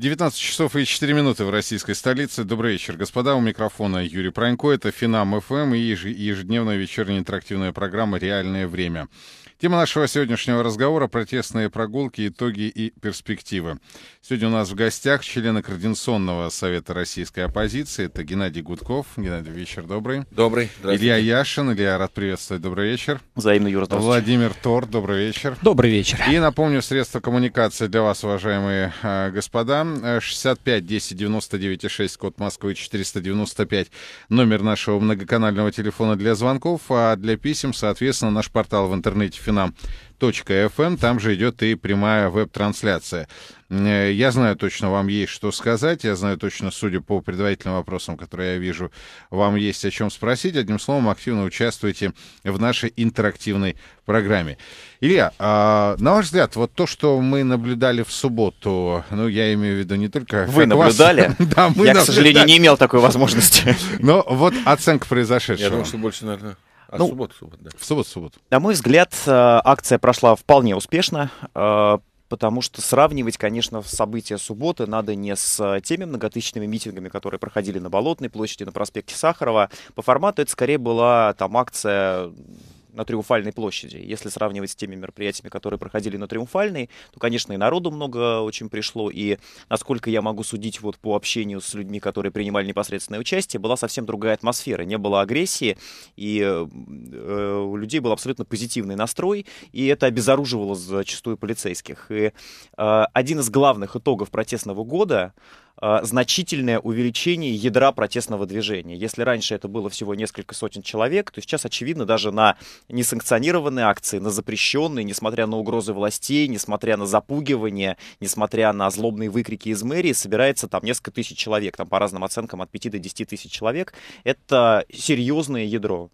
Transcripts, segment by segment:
19 часов и 4 минуты в российской столице. Добрый вечер, господа. У микрофона Юрий Пронько. Это Финам ФМ и ежедневная вечерняя интерактивная программа «Реальное время». Тема нашего сегодняшнего разговора – протестные прогулки, итоги и перспективы. Сегодня у нас в гостях члены Координационного совета российской оппозиции. Это Геннадий Гудков. Геннадий, вечер добрый. Добрый. Илья Яшин. Илья, рад приветствовать. Добрый вечер. Взаимно, Юра, Владимир Тор. Добрый вечер. Добрый вечер. И напомню, средства коммуникации для вас, уважаемые э, господа. 65 10 99 6, код Москвы 495, номер нашего многоканального телефона для звонков, а для писем, соответственно, наш портал в интернете – точка.фм. Там же идет и прямая веб-трансляция. Э, я знаю точно, вам есть что сказать. Я знаю точно, судя по предварительным вопросам, которые я вижу, вам есть о чем спросить. Одним словом, активно участвуйте в нашей интерактивной программе. Илья, а, на ваш взгляд, вот то, что мы наблюдали в субботу, ну, я имею в виду не только... Вы наблюдали? да, мы Я, к сожалению, не имел такой возможности. Но вот оценка произошедшего. Я думаю, что больше, наверное, а ну, субботу, субботу, да. В субботу, субботу. На мой взгляд, э, акция прошла вполне успешно э, потому что сравнивать, конечно, события субботы надо не с э, теми многотысячными митингами, которые проходили на Болотной площади, на проспекте Сахарова. По формату это скорее была там акция на Триумфальной площади. Если сравнивать с теми мероприятиями, которые проходили на Триумфальной, то, конечно, и народу много очень пришло, и, насколько я могу судить вот по общению с людьми, которые принимали непосредственное участие, была совсем другая атмосфера, не было агрессии, и э, у людей был абсолютно позитивный настрой, и это обезоруживало зачастую полицейских. И э, один из главных итогов протестного года — Э, значительное увеличение ядра протестного движения. Если раньше это было всего несколько сотен человек, то сейчас, очевидно, даже на несанкционированные акции, на запрещенные, несмотря на угрозы властей, несмотря на запугивание, несмотря на злобные выкрики из мэрии, собирается там несколько тысяч человек, там по разным оценкам от 5 до 10 тысяч человек. Это серьезное ядро.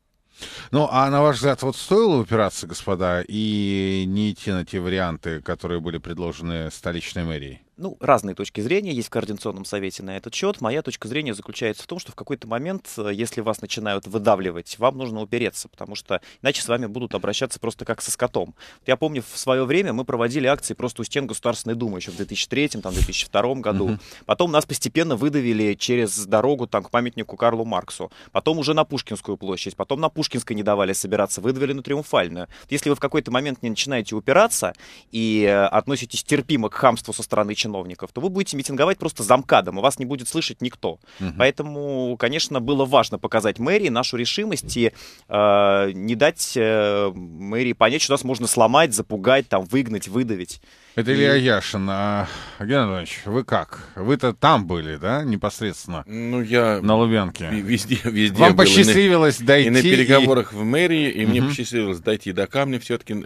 Ну, а на ваш взгляд, вот стоило упираться, господа, и не идти на те варианты, которые были предложены столичной мэрией? ну, разные точки зрения есть в Координационном совете на этот счет. Моя точка зрения заключается в том, что в какой-то момент, э, если вас начинают выдавливать, вам нужно упереться, потому что иначе с вами будут обращаться просто как со скотом. Я помню, в свое время мы проводили акции просто у стен Государственной Думы еще в 2003-2002 там году. Потом нас постепенно выдавили через дорогу там, к памятнику Карлу Марксу. Потом уже на Пушкинскую площадь. Потом на Пушкинской не давали собираться, выдавили на Триумфальную. Если вы в какой-то момент не начинаете упираться и э, относитесь терпимо к хамству со стороны человека, чиновников, то вы будете митинговать просто замкадом, у вас не будет слышать никто. Угу. Поэтому, конечно, было важно показать мэрии нашу решимость и э, не дать э, мэрии понять, что нас можно сломать, запугать, там, выгнать, выдавить. Это Илья и... Яшин. А, Геннадий Иванович, вы как? Вы-то там были, да, непосредственно? Ну, я... На Лубянке. Везде, везде. Вам посчастливилось на... дойти... И на переговорах и... в мэрии, и угу. мне посчастливилось дойти до камня все-таки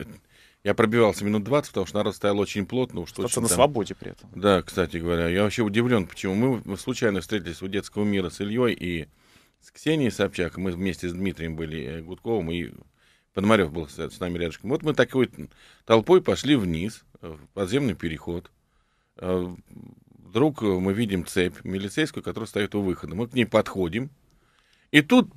я пробивался минут 20, потому что народ стоял очень плотно. Уж Остаться на там... свободе при этом. Да, кстати говоря. Я вообще удивлен, почему мы случайно встретились у детского мира с Ильей и с Ксенией Собчак. Мы вместе с Дмитрием были э, Гудковым, и Пономарев был с нами рядышком. Вот мы такой толпой пошли вниз, э, в подземный переход. Э, вдруг мы видим цепь милицейскую, которая стоит у выхода. Мы к ней подходим. И тут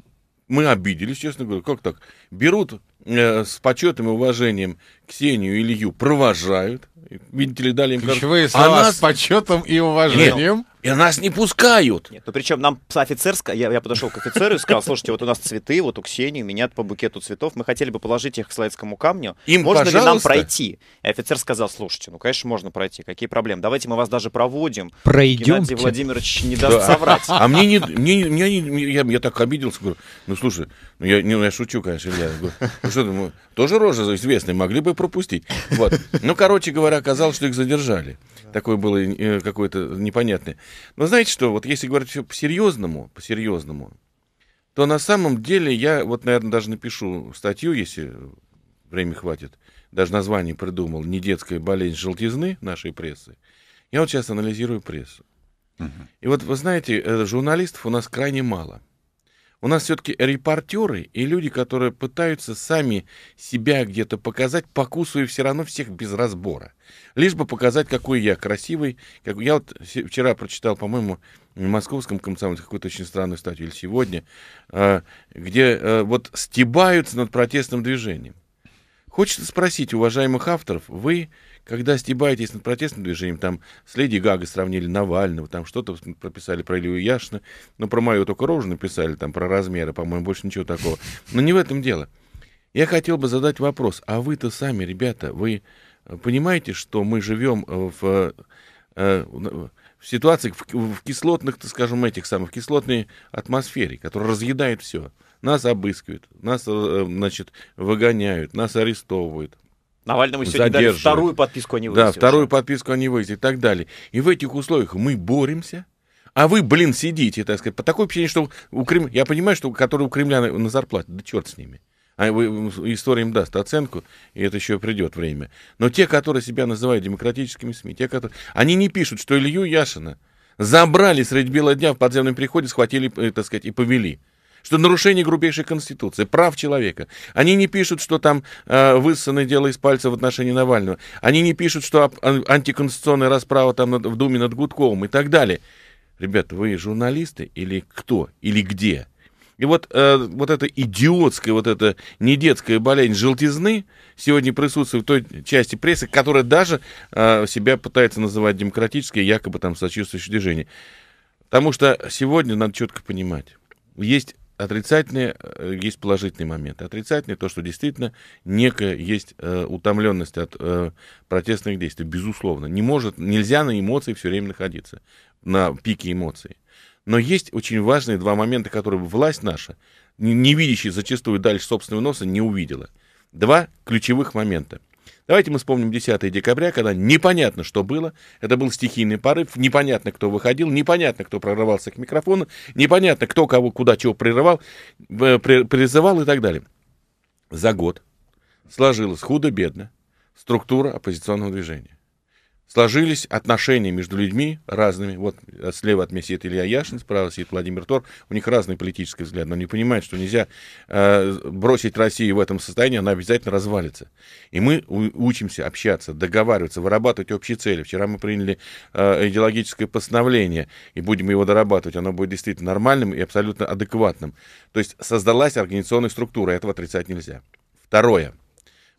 мы обиделись, честно говоря, как так? Берут Э, с почетом и уважением Ксению и Илью провожают. Видите ли, дали им Ключевые а слова а нас... с почетом и уважением. Нет. И нас не пускают. Нет, ну причем нам офицерская, я, я подошел к офицеру и сказал, слушайте, вот у нас цветы, вот у Ксении, у меня по букету цветов, мы хотели бы положить их к Славянскому камню. Им, можно пожалуйста. ли нам пройти? И офицер сказал, слушайте, ну конечно можно пройти, какие проблемы? Давайте мы вас даже проводим. Пройдем. Геннадий Владимирович не даст да. соврать. А мне не, мне, мне, я, я так обиделся, говорю, ну слушай, ну я, не, ну, я шучу, конечно, я говорю, что думаю, тоже рожа известная, могли бы пропустить. Вот. Ну, короче говоря, оказалось, что их задержали. Такое было э, какое-то непонятное. Но знаете что, вот если говорить все по-серьезному, по-серьезному, то на самом деле я вот, наверное, даже напишу статью, если время хватит, даже название придумал, не детская болезнь желтизны нашей прессы. Я вот сейчас анализирую прессу. Угу. И вот, вы знаете, э, журналистов у нас крайне мало – у нас все-таки репортеры и люди, которые пытаются сами себя где-то показать, покусывая все равно всех без разбора. Лишь бы показать, какой я красивый. Как... Я вот вчера прочитал, по-моему, в московском комсомоле какую-то очень странную статью, или сегодня, э, где э, вот стебаются над протестным движением. Хочется спросить, уважаемых авторов, вы когда стебаетесь над протестным движением, там с Леди Гагой сравнили Навального, там что-то прописали про Илью Яшина, но ну, про мою только рожу написали, там про размеры, по-моему, больше ничего такого. Но не в этом дело. Я хотел бы задать вопрос, а вы-то сами, ребята, вы э, понимаете, что мы живем э, э, в, в ситуации, в, в кислотных, так скажем, этих самых, в кислотной атмосфере, которая разъедает все. Нас обыскивают, нас, значит, выгоняют, нас арестовывают. Навальному сегодня дали вторую подписку о а невыезде. Да, вторую подписку о а невыезде и так далее. И в этих условиях мы боремся, а вы, блин, сидите, так сказать, по такой причине, что у Крем... я понимаю, что которые у Кремля на, на зарплате, да черт с ними. А история им даст оценку, и это еще придет время. Но те, которые себя называют демократическими СМИ, те, которые... они не пишут, что Илью Яшина забрали средь бела дня в подземном переходе, схватили, э, так сказать, и повели что нарушение грубейшей конституции, прав человека. Они не пишут, что там э, высосанное дело из пальца в отношении Навального. Они не пишут, что антиконституционная расправа там над, в Думе над Гудковым и так далее. Ребята, вы журналисты или кто, или где? И вот, э, вот эта идиотская, вот эта недетская болезнь желтизны сегодня присутствует в той части прессы, которая даже э, себя пытается называть демократической, якобы там сочувствующей движение. Потому что сегодня надо четко понимать, есть Отрицательные э, есть положительный момент Отрицательные то, что действительно некая есть э, утомленность от э, протестных действий, безусловно. Не может, нельзя на эмоции все время находиться, на пике эмоций. Но есть очень важные два момента, которые власть наша, не, не видящая зачастую дальше собственного носа, не увидела. Два ключевых момента – Давайте мы вспомним 10 декабря, когда непонятно, что было. Это был стихийный порыв, непонятно, кто выходил, непонятно, кто прорывался к микрофону, непонятно, кто кого, куда, чего прерывал, э, призывал и так далее. За год сложилась худо-бедно структура оппозиционного движения сложились отношения между людьми разными. Вот э, слева от меня сидит Илья Яшин, справа сидит Владимир Тор. У них разные политические взгляды, но они понимают, что нельзя э, бросить Россию в этом состоянии, она обязательно развалится. И мы учимся общаться, договариваться, вырабатывать общие цели. Вчера мы приняли э, идеологическое постановление, и будем его дорабатывать. Оно будет действительно нормальным и абсолютно адекватным. То есть создалась организационная структура, этого отрицать нельзя. Второе –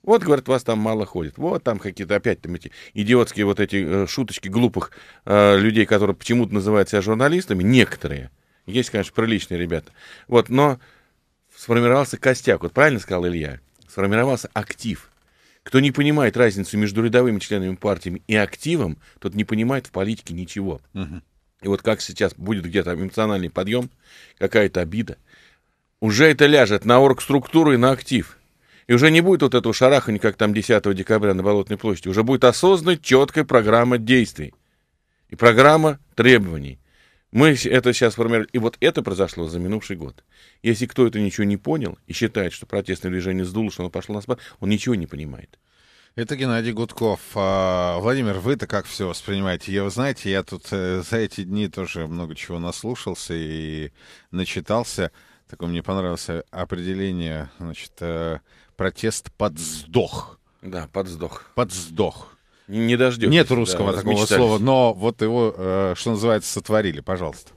вот, говорит, вас там мало ходит. Вот там какие-то опять там эти идиотские вот эти э, шуточки глупых э, людей, которые почему-то называют себя журналистами. Некоторые. Есть, конечно, приличные ребята. Вот, но сформировался костяк. Вот правильно сказал Илья? Сформировался актив. Кто не понимает разницу между рядовыми членами партии и активом, тот не понимает в политике ничего. И вот как сейчас будет где-то эмоциональный подъем, какая-то обида, уже это ляжет на оргструктуру и на актив. И уже не будет вот этого шарахань, как там 10 декабря на Болотной площади. Уже будет осознанная, четкая программа действий. И программа требований. Мы это сейчас формируем. И вот это произошло за минувший год. Если кто это ничего не понял и считает, что протестное движение сдуло, что оно пошло на спад, он ничего не понимает. Это Геннадий Гудков. А, Владимир, вы-то как все воспринимаете? Я, вы знаете, я тут э, за эти дни тоже много чего наслушался и начитался. Такое мне понравилось определение, значит, э, протест подсдох. Да, подсдох. Подсдох. Не дождетесь. Нет русского да, такого слова, но вот его, э, что называется, сотворили. Пожалуйста.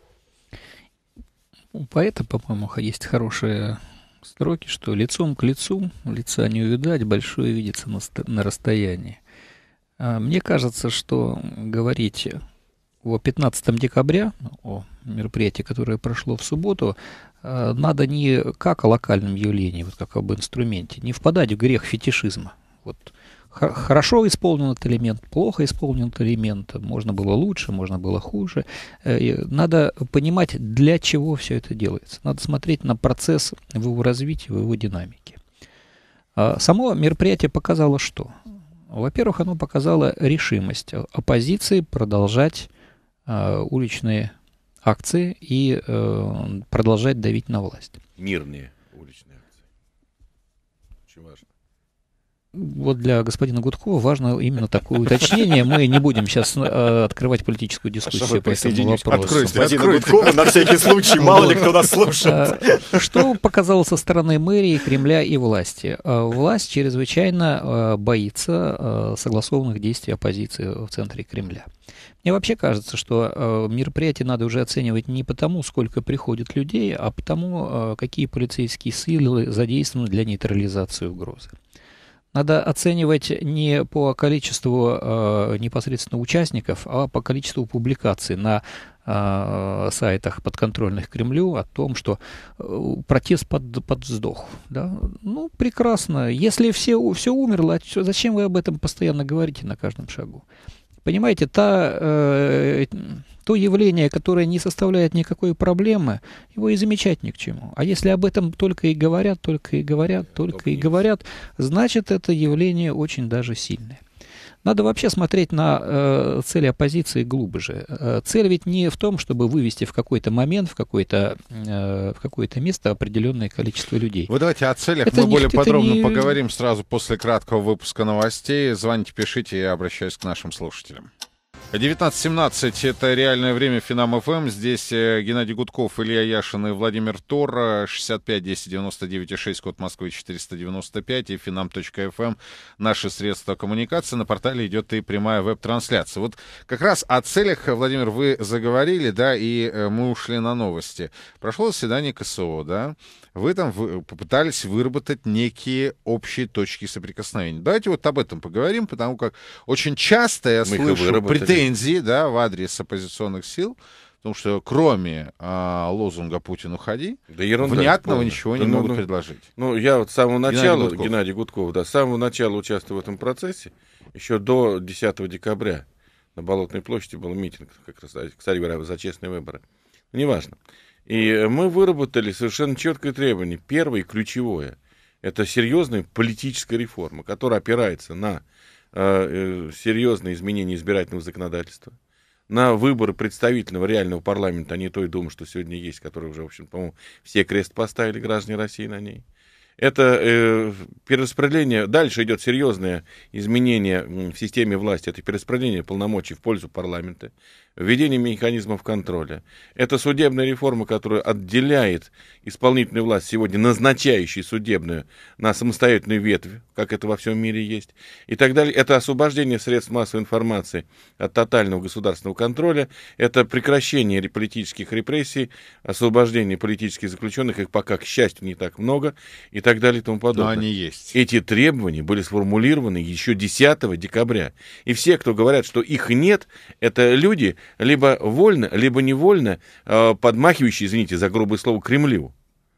У поэта, по-моему, есть хорошие строки, что лицом к лицу лица не увидать, большое видится на, на расстоянии. А мне кажется, что говорить о 15 декабря, о мероприятии, которое прошло в субботу, Э, надо не как о локальном явлении, вот как об инструменте, не впадать в грех фетишизма. Вот хорошо исполнен этот элемент, плохо исполнен этот элемент, можно было лучше, можно было хуже. Э, надо понимать, для чего все это делается. Надо смотреть на процесс в его развития, в его динамике. А само мероприятие показало что? Во-первых, оно показало решимость оппозиции продолжать э, уличные акции и э, продолжать давить на власть. Мирные уличные акции. Очень важно вот для господина Гудкова важно именно такое уточнение. Мы не будем сейчас э, открывать политическую а дискуссию по этому вопросу. Открой господина Открой. Гудкова на всякий случай, мало ли кто нас слушает. А, что показало со стороны мэрии, Кремля и власти? А, власть чрезвычайно э, боится э, согласованных действий оппозиции в центре Кремля. Мне вообще кажется, что э, мероприятие надо уже оценивать не потому, сколько приходит людей, а потому, э, какие полицейские силы задействованы для нейтрализации угрозы надо оценивать не по количеству э, непосредственно участников, а по количеству публикаций на э, сайтах подконтрольных Кремлю о том, что э, протест под, под вздох. Да? Ну, прекрасно. Если все, все умерло, а зачем вы об этом постоянно говорите на каждом шагу? Понимаете, та... Э, то явление, которое не составляет никакой проблемы, его и замечать ни к чему. А если об этом только и говорят, только и говорят, только и говорят, значит, это явление очень даже сильное. Надо вообще смотреть на э, цели оппозиции глубже. Э, цель ведь не в том, чтобы вывести в какой-то момент, в какое-то э, в какое-то место определенное количество людей. Вы давайте о целях это мы не, более подробно не... поговорим сразу после краткого выпуска новостей. Звоните, пишите, я обращаюсь к нашим слушателям. 19.17 это реальное время Финам ФМ. Эм. Здесь э, Геннадий Гудков, Илья Яшин и Владимир Тор. 65 10 99 6 код Москвы 495 и финам.фм эм Наши средства коммуникации. На портале идет и прямая веб-трансляция. Вот как раз о целях, Владимир, вы заговорили, да, и э, мы ушли на новости. Прошло заседание КСО, да? вы там э, попытались выработать некие общие точки соприкосновения. Давайте вот об этом поговорим, потому как очень часто я Мы слышу претензии да, в адрес оппозиционных сил, потому что кроме а, лозунга «Путин, уходи», да ерунда, внятного полная. ничего да, не ну, могут ну, предложить. Ну, я вот с самого начала, Геннадий Гудков, Геннадий Гудков да, с самого начала участвовал в этом процессе, еще до 10 декабря на Болотной площади был митинг как раз, кстати говоря, за честные выборы. неважно. важно. И мы выработали совершенно четкое требование. Первое, ключевое, это серьезная политическая реформа, которая опирается на э, э, серьезные изменения избирательного законодательства, на выборы представительного реального парламента, а не той думы, что сегодня есть, которая уже, в общем, по-моему, все крест поставили граждане России на ней. Это э, перераспределение, дальше идет серьезное изменение в системе власти, это перераспределение полномочий в пользу парламента введение механизмов контроля. Это судебная реформа, которая отделяет исполнительную власть сегодня, назначающей судебную, на самостоятельную ветвь, как это во всем мире есть, и так далее. Это освобождение средств массовой информации от тотального государственного контроля, это прекращение политических репрессий, освобождение политических заключенных, их пока, к счастью, не так много, и так далее и тому подобное. Но они есть. Эти требования были сформулированы еще 10 декабря. И все, кто говорят, что их нет, это люди, либо вольно, либо невольно э, подмахивающий, извините за грубое слово, Кремлю.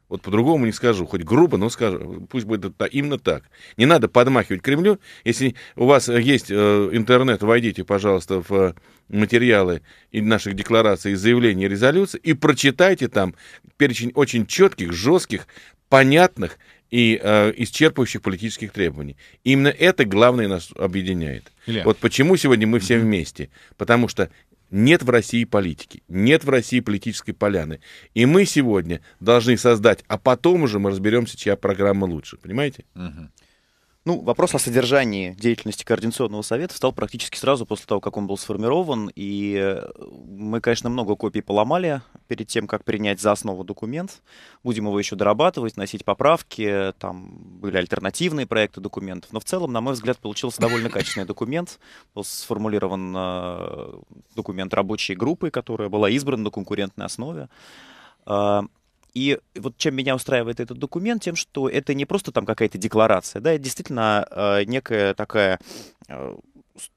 Вот по-другому не скажу, хоть грубо, но скажу, пусть будет это именно так. Не надо подмахивать Кремлю. Если у вас есть э, интернет, войдите, пожалуйста, в э, материалы и наших деклараций, заявлений, резолюций и прочитайте там перечень очень четких, жестких, понятных и э, исчерпывающих политических требований. Именно это главное нас объединяет. Илья. Вот почему сегодня мы все вместе. Потому что нет в России политики, нет в России политической поляны. И мы сегодня должны создать, а потом уже мы разберемся, чья программа лучше. Понимаете? Угу. Ну, вопрос о содержании деятельности Координационного совета стал практически сразу после того, как он был сформирован. И э, мы, конечно, много копий поломали перед тем, как принять за основу документ. Будем его еще дорабатывать, носить поправки. Там были альтернативные проекты документов. Но в целом, на мой взгляд, получился довольно качественный документ. Был сформулирован э, документ рабочей группы, которая была избрана на конкурентной основе. Э, и вот чем меня устраивает этот документ, тем, что это не просто там какая-то декларация, да, это действительно э, некая такая э,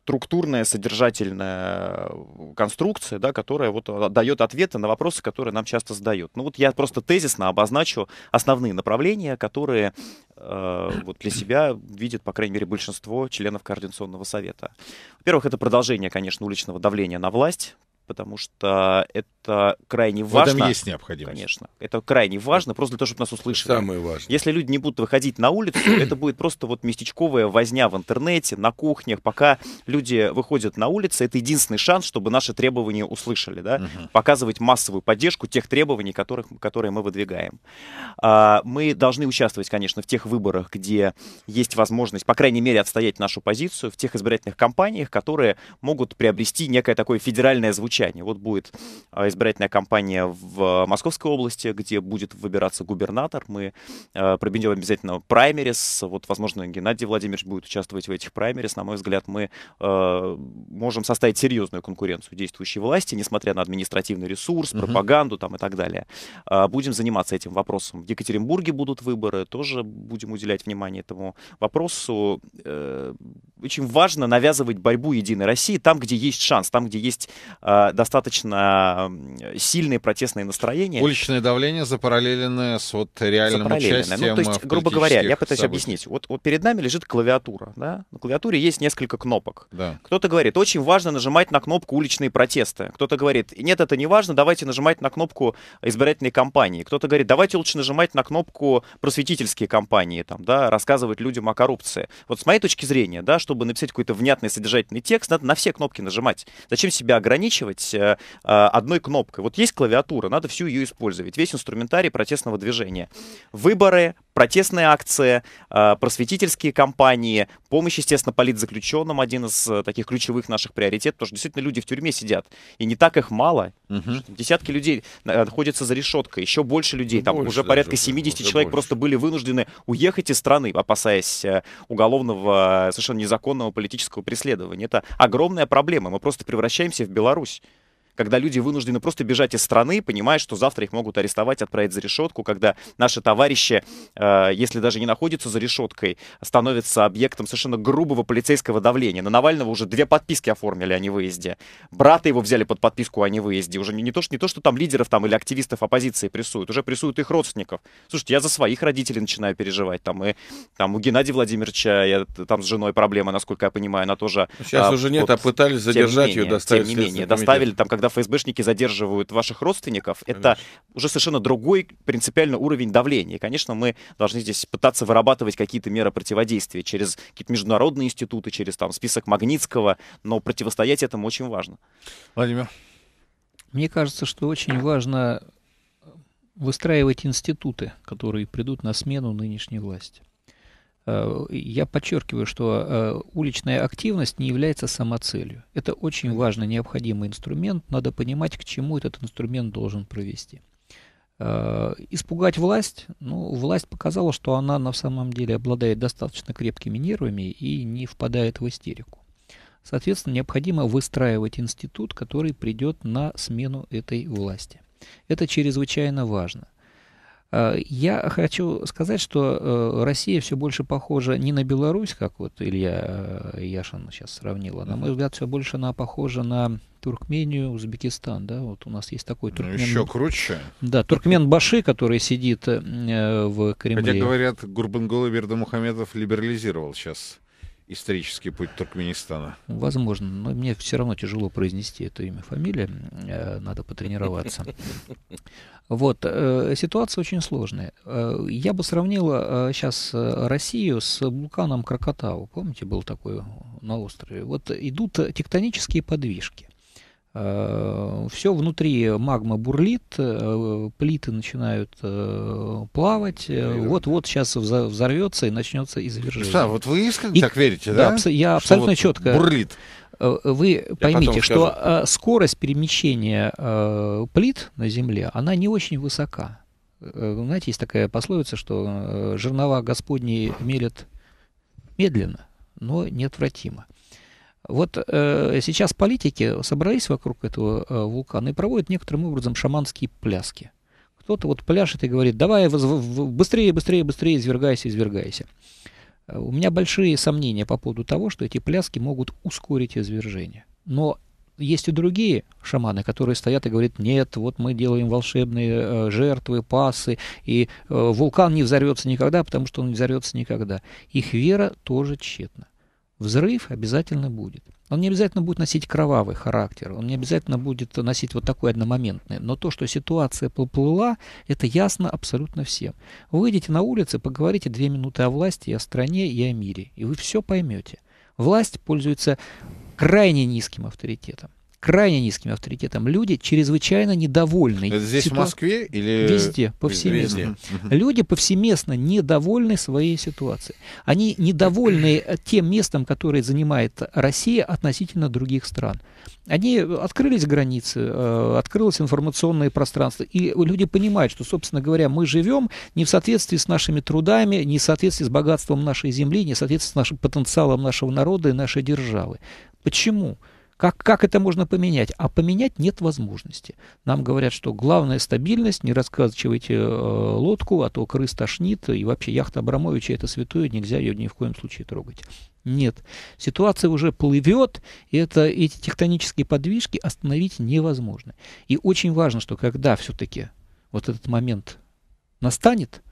структурная, содержательная э, конструкция, да, которая вот э, дает ответы на вопросы, которые нам часто задают. Ну вот я просто тезисно обозначу основные направления, которые э, вот для себя видит, по крайней мере, большинство членов Координационного совета. Во-первых, это продолжение, конечно, уличного давления на власть, потому что это крайне важно. В этом есть необходимость. Конечно. Это крайне важно, просто для того, чтобы нас услышали. Самое важное. Если люди не будут выходить на улицу, это будет просто вот местечковая возня в интернете, на кухнях. Пока люди выходят на улицы, это единственный шанс, чтобы наши требования услышали. Да? Угу. Показывать массовую поддержку тех требований, которых, которые мы выдвигаем. А, мы должны участвовать, конечно, в тех выборах, где есть возможность, по крайней мере, отстоять нашу позицию, в тех избирательных кампаниях, которые могут приобрести некое такое федеральное звучание замечание. Вот будет а, избирательная кампания в а, Московской области, где будет выбираться губернатор. Мы а, проведем обязательно праймерис. Вот, возможно, Геннадий Владимирович будет участвовать в этих праймерис. На мой взгляд, мы можем составить серьезную конкуренцию действующей власти, несмотря на административный ресурс, пропаганду там и так далее. Будем заниматься этим вопросом. В Екатеринбурге будут выборы, тоже будем уделять внимание этому вопросу. Э, очень важно навязывать борьбу Единой России там, где есть шанс, там, где есть достаточно сильные протестные настроения. Уличное давление запараллеленное с вот реальным участием ну, то есть, грубо говоря, я пытаюсь событий. объяснить. Вот, вот перед нами лежит клавиатура. Да? На клавиатуре есть несколько кнопок. Да. Кто-то говорит, очень важно нажимать на кнопку «Уличные протесты». Кто-то говорит, нет, это не важно, давайте нажимать на кнопку избирательной кампании. Кто-то говорит, давайте лучше нажимать на кнопку просветительские кампании, там, да, рассказывать людям о коррупции. Вот с моей точки зрения, да, чтобы написать какой-то внятный содержательный текст, надо на все кнопки нажимать. Зачем себя ограничивать? использовать э, э, одной кнопкой. Вот есть клавиатура, надо всю ее использовать, весь инструментарий протестного движения. Выборы, протестные акции, э, просветительские кампании, помощь, естественно, политзаключенным один из э, таких ключевых наших приоритетов, потому что действительно люди в тюрьме сидят, и не так их мало. Угу. Десятки людей э, находятся за решеткой, еще больше людей, ну, там больше уже порядка 70 уже человек больше. просто были вынуждены уехать из страны, опасаясь уголовного, совершенно незаконного политического преследования. Это огромная проблема, мы просто превращаемся в Беларусь когда люди вынуждены просто бежать из страны, понимая, что завтра их могут арестовать, отправить за решетку, когда наши товарищи, э, если даже не находятся за решеткой, становятся объектом совершенно грубого полицейского давления. На Навального уже две подписки оформили о невыезде. Брата его взяли под подписку о невыезде. Уже не, не, то, не то, что там лидеров там, или активистов оппозиции прессуют, уже прессуют их родственников. Слушайте, я за своих родителей начинаю переживать. Там, и, там у Геннадия Владимировича я, там с женой проблема, насколько я понимаю, она тоже... Сейчас а, уже вот, нет, а пытались задержать менее, ее, доставить. Тем не менее, доставили там, как когда ФСБшники задерживают ваших родственников, Конечно. это уже совершенно другой принципиально уровень давления. И, конечно, мы должны здесь пытаться вырабатывать какие-то меры противодействия через какие-то международные институты, через там список Магнитского, но противостоять этому очень важно. Владимир. Мне кажется, что очень важно выстраивать институты, которые придут на смену нынешней власти. Э, я подчеркиваю, что э, уличная активность не является самоцелью. Это очень важный, необходимый инструмент. Надо понимать, к чему этот инструмент должен провести. Э, испугать власть, ну, власть показала, что она на самом деле обладает достаточно крепкими нервами и не впадает в истерику. Соответственно, необходимо выстраивать институт, который придет на смену этой власти. Это чрезвычайно важно – Э, я хочу сказать, что э, Россия все больше похожа не на Беларусь, как вот Илья э, Яшин сейчас сравнила, на мой взгляд, все больше она похожа на Туркмению, Узбекистан, да, вот у нас есть такой ну, туркмен. Ну, еще круче. Да, туркмен Баши, который сидит э, в Кремле. Хотя говорят, Гурбангулы Бердамухаметов либерализировал сейчас исторический путь Туркменистана? Возможно, но мне все равно тяжело произнести это имя, фамилия, э, надо потренироваться. Вот, э, ситуация очень сложная. Э, я бы сравнила сейчас Россию с вулканом Крокотау. Помните, был такой на острове? Вот идут тектонические подвижки все внутри магма бурлит, э, плиты начинают э, плавать, вот-вот сейчас взорвется и начнется извержение. что? вот вы искренне и, так верите, да? да? Я что абсолютно вот четко. Бурлит. Э, вы поймите, что скорость перемещения плит на Земле, она не очень высока. Знаете, есть такая пословица, что жернова Господни мелят медленно, но неотвратимо. Вот э, сейчас политики собрались вокруг этого э, вулкана и проводят некоторым образом шаманские пляски. Кто-то вот пляшет и говорит, давай воз... быстрее, быстрее, быстрее, извергайся, извергайся. Э, у меня большие сомнения по поводу того, что эти пляски могут ускорить извержение. Но есть и другие шаманы, которые стоят и говорят, нет, вот мы делаем волшебные э, жертвы, пасы, и э, вулкан не взорвется никогда, потому что он не взорвется никогда. Их вера тоже тщетна взрыв обязательно будет. Он не обязательно будет носить кровавый характер, он не обязательно будет носить вот такой одномоментный. Но то, что ситуация поплыла, это ясно абсолютно всем. Выйдите на улицы, поговорите две минуты о власти, и о стране и о мире, и вы все поймете. Власть пользуется крайне низким авторитетом крайне низким авторитетом люди, чрезвычайно недовольны. Это здесь, ситу... в Москве или везде, повсеместно. Везде. Люди повсеместно недовольны своей ситуацией. Они недовольны тем местом, которое занимает Россия относительно других стран. Они открылись границы, э, открылось информационное пространство, и люди понимают, что, собственно говоря, мы живем не в соответствии с нашими трудами, не в соответствии с богатством нашей земли, не в соответствии с нашим потенциалом нашего народа и нашей державы. Почему? Почему? Как, как это можно поменять? А поменять нет возможности. Нам говорят, что главная стабильность, не раскачивайте э, лодку, а то крыс тошнит, и вообще яхта Абрамовича это святое, нельзя ее ни в коем случае трогать. Нет. Ситуация уже плывет, и это, эти тектонические подвижки остановить невозможно. И очень важно, что когда все-таки вот этот момент настанет,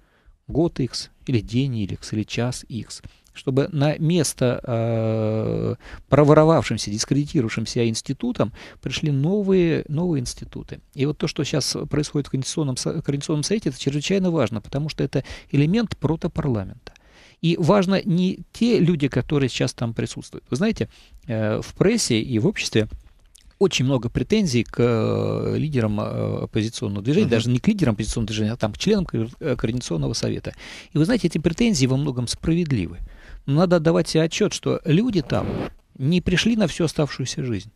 год X, или день X, или час X – чтобы на место э, проворовавшимся, дискредитировавшимся институтам пришли новые, новые институты. И вот то, что сейчас происходит в Конституционном, Конституционном Совете, это чрезвычайно важно, потому что это элемент протопарламента. И важно не те люди, которые сейчас там присутствуют. Вы знаете, э, в прессе и в обществе очень много претензий к э, лидерам э, оппозиционного движения, uh-huh. даже не к лидерам оппозиционного движения, а там к членам Координационного совета. И вы знаете, эти претензии во многом справедливы. Но ну, надо отдавать себе отчет, что люди там не пришли на всю оставшуюся жизнь.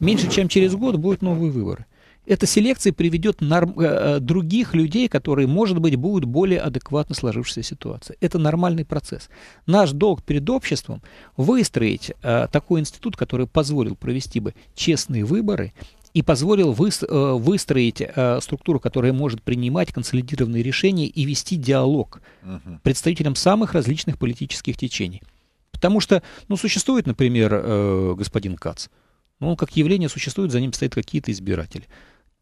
Меньше чем через год будут новые выборы. Эта селекция приведет норм, э, э, других людей, которые, может быть, будут более адекватно сложившейся ситуации. Это нормальный процесс. Наш долг перед обществом выстроить э, такой институт, который позволил провести бы честные выборы и позволил э, выстроить э, структуру, которая может принимать консолидированные решения и вести диалог угу. представителям самых различных политических течений. Потому что, ну, существует, например, э, господин Кац, ну он как явление существует, за ним стоят какие-то избиратели.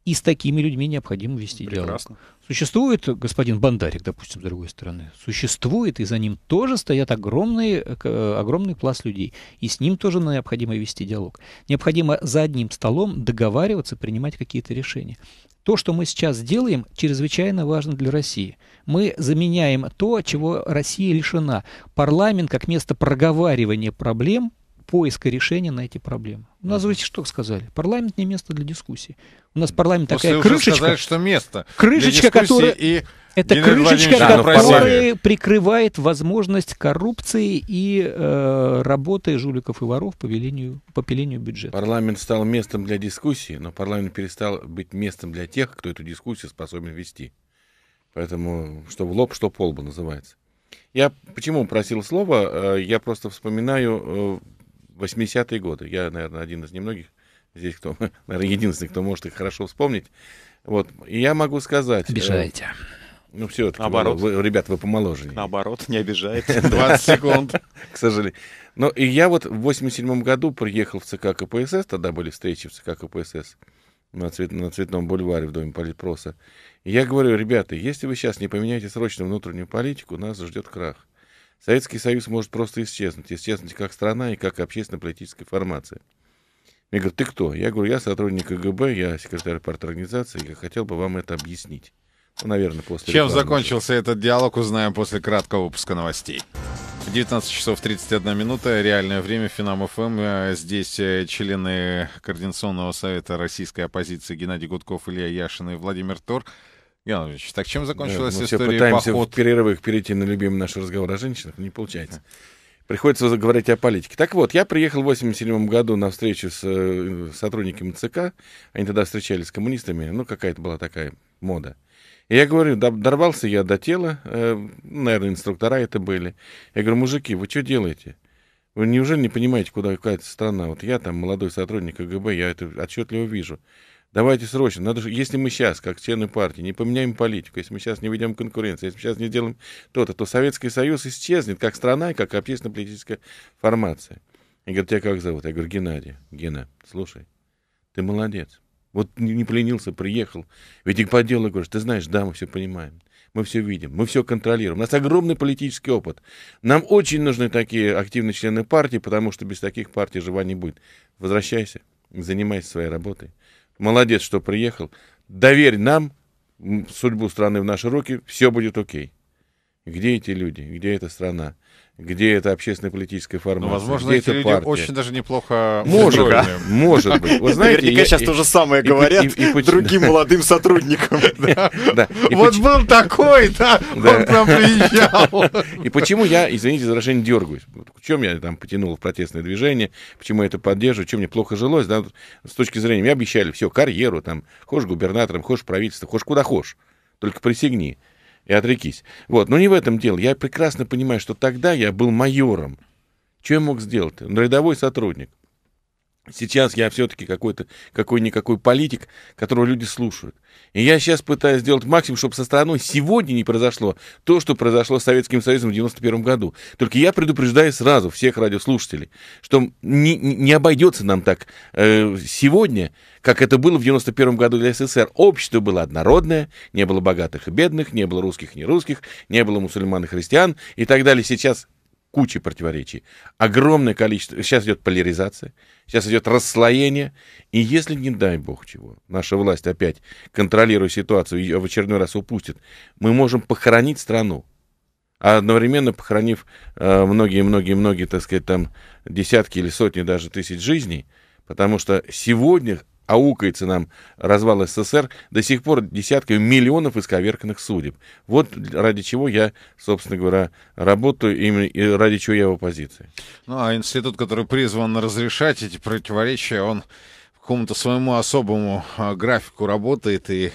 И с такими людьми необходимо вести Прекрасно. диалог. Существует господин Бандарик, допустим, с другой стороны. Существует, и за ним тоже стоят огромные, э, э, огромный пласт людей. И с ним тоже необходимо вести диалог. Необходимо за одним столом договариваться, принимать какие-то решения. То, что мы сейчас делаем, чрезвычайно важно для России. Мы заменяем то, чего Россия лишена. Парламент как место проговаривания проблем – поиска решения на эти проблемы. У нас вы что сказали? Парламент не место для дискуссии. У нас парламент После такая крышечка. Сказали, что место. Крышечка, которая... И... Это Геннадий крышечка, ну, которая прикрывает возможность коррупции и э, работы жуликов и воров по, велению, по пелению бюджета. Парламент стал местом для дискуссии, но парламент перестал быть местом для тех, кто эту дискуссию способен вести. Поэтому что в лоб, что полба называется. Я почему просил слово? Э, я просто вспоминаю э, 80-е годы. Я, наверное, один из немногих здесь, кто, наверное, единственный, кто может их хорошо вспомнить. Вот. И я могу сказать... Э, обижаете. ну, все, Наоборот. Вы, ребята, вы помоложе. Наоборот, не обижаете. 20 секунд. К сожалению. Но и я вот в 87 году приехал в ЦК КПСС, тогда были встречи в ЦК КПСС на, цвет, на Цветном бульваре в Доме политпроса. И я говорю, ребята, если вы сейчас не поменяете срочно внутреннюю политику, нас ждет крах. Советский Союз может просто исчезнуть. Исчезнуть как страна и как общественно-политическая формация. Мне говорят, ты кто? Я говорю, я сотрудник КГБ, я секретарь организации, я хотел бы вам это объяснить. Ну, наверное, после... Чем рекламы. закончился этот диалог, узнаем после краткого выпуска новостей. 19 часов 31 минута. Реальное время. Финам ФМ. Э, здесь э, члены Координационного совета российской оппозиции Геннадий Гудков, Илья Яшин и Владимир Тор. Янович, так чем закончилась да, мы история все пытаемся поход? в перерывах перейти на любимый наш разговор о женщинах, не получается. Приходится говорить о политике. Так вот, я приехал в 1987 году на встречу с э, сотрудниками ЦК. Они тогда встречались с коммунистами. Ну, какая-то была такая мода. И я говорю, дорвался я до тела. Э, наверное, инструктора это были. Я говорю, мужики, вы что делаете? Вы неужели не понимаете, куда какая-то страна? Вот я там молодой сотрудник КГБ, я это отчетливо вижу. Давайте срочно. Надо же, если мы сейчас, как члены партии, не поменяем политику, если мы сейчас не ведем конкуренцию, если мы сейчас не делаем то-то, то Советский Союз исчезнет как страна и как общественно-политическая формация. И говорят, тебя как зовут? Я говорю, Геннадий. Гена, слушай, ты молодец. Вот не пленился, приехал. Ведь по делу говоришь, ты знаешь, да, мы все понимаем. Мы все видим, мы все контролируем. У нас огромный политический опыт. Нам очень нужны такие активные члены партии, потому что без таких партий жива не будет. Возвращайся, занимайся своей работой. Молодец, что приехал. Доверь нам судьбу страны в наши руки, все будет окей. Где эти люди? Где эта страна? Где эта общественно-политическая ну, формация? Но, возможно, где эти люди партия? очень даже неплохо... Может, может быть. Вот, знаете, Наверняка я, сейчас и, то же самое и, говорят и, и, и, другим да. молодым сотрудникам. Да. Да. И вот поч... был такой, да, да, он там приезжал. И почему я, извините за выражение, дергаюсь? В чем я там потянул в протестное движение? Почему я это поддерживаю? Чем мне плохо жилось? Да, с точки зрения, мне обещали все, карьеру, там, хочешь губернатором, хочешь правительство, хочешь куда хочешь, только присягни и отрекись. Вот, но не в этом дело. Я прекрасно понимаю, что тогда я был майором. Что я мог сделать? Ну, рядовой сотрудник. Сейчас я все-таки какой-то, какой-никакой политик, которого люди слушают. И я сейчас пытаюсь сделать максимум, чтобы со стороной сегодня не произошло то, что произошло с Советским Союзом в 91 году. Только я предупреждаю сразу всех радиослушателей, что не, не обойдется нам так э, сегодня, как это было в 91 году для СССР. Общество было однородное, не было богатых и бедных, не было русских и нерусских, не было мусульман и христиан и так далее. Сейчас куча противоречий, огромное количество. Сейчас идет поляризация, сейчас идет расслоение. И если, не дай бог чего, наша власть опять, контролируя ситуацию, ее в очередной раз упустит, мы можем похоронить страну. А одновременно похоронив э, многие-многие-многие, э, так сказать, там десятки или сотни даже тысяч жизней, потому что сегодня аукается нам развал СССР до сих пор десятками миллионов исковерканных судеб. Вот ради чего я, собственно говоря, работаю и ради чего я в оппозиции. Ну, а институт, который призван разрешать эти противоречия, он какому-то своему особому а, графику работает и